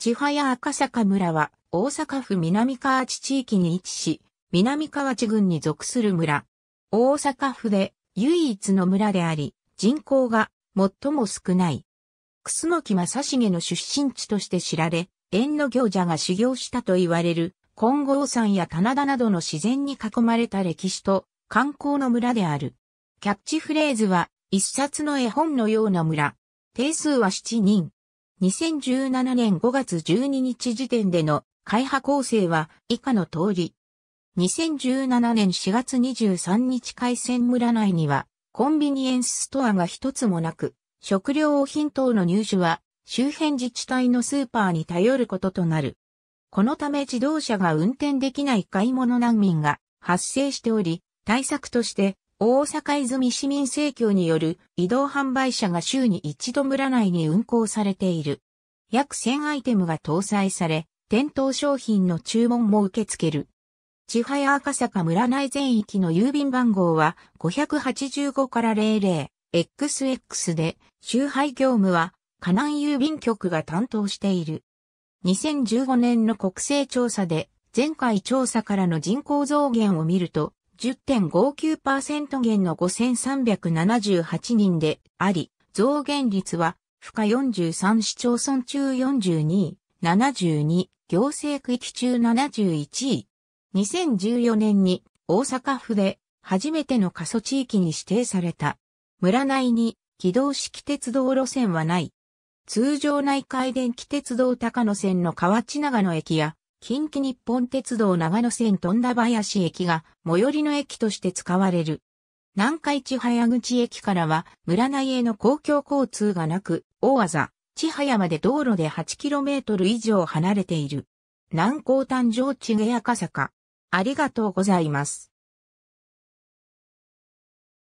千早赤坂村は大阪府南河内地域に位置し、南河内郡に属する村。大阪府で唯一の村であり、人口が最も少ない。楠木正成の出身地として知られ、縁の行者が修行したと言われる、金剛山や棚田などの自然に囲まれた歴史と観光の村である。キャッチフレーズは、一冊の絵本のような村。定数は7人。2017年5月12日時点での会派構成は以下の通り。2017年4月23日海鮮村内にはコンビニエンスストアが一つもなく、食料品等の入手は周辺自治体のスーパーに頼ることとなる。このため自動車が運転できない買い物難民が発生しており、対策として大阪泉市民政協による移動販売車が週に一度村内に運行されている。約1000アイテムが搭載され、店頭商品の注文も受け付ける。千早赤坂村内全域の郵便番号は585から 00XX で、周配業務は河南郵便局が担当している。2015年の国勢調査で、前回調査からの人口増減を見ると、10.59%減の5378人であり、増減率は、負荷43市町村中42位、72、行政区域中71位。2014年に大阪府で初めての過疎地域に指定された。村内に軌道式鉄道路線はない。通常内海電気鉄道高野線の河内長野駅や近畿日本鉄道長野線富田林駅が最寄りの駅として使われる。南海千早口駅からは村内への公共交通がなく、大技、千早まで道路で 8km 以上離れている。南高誕生地下赤坂。ありがとうございます。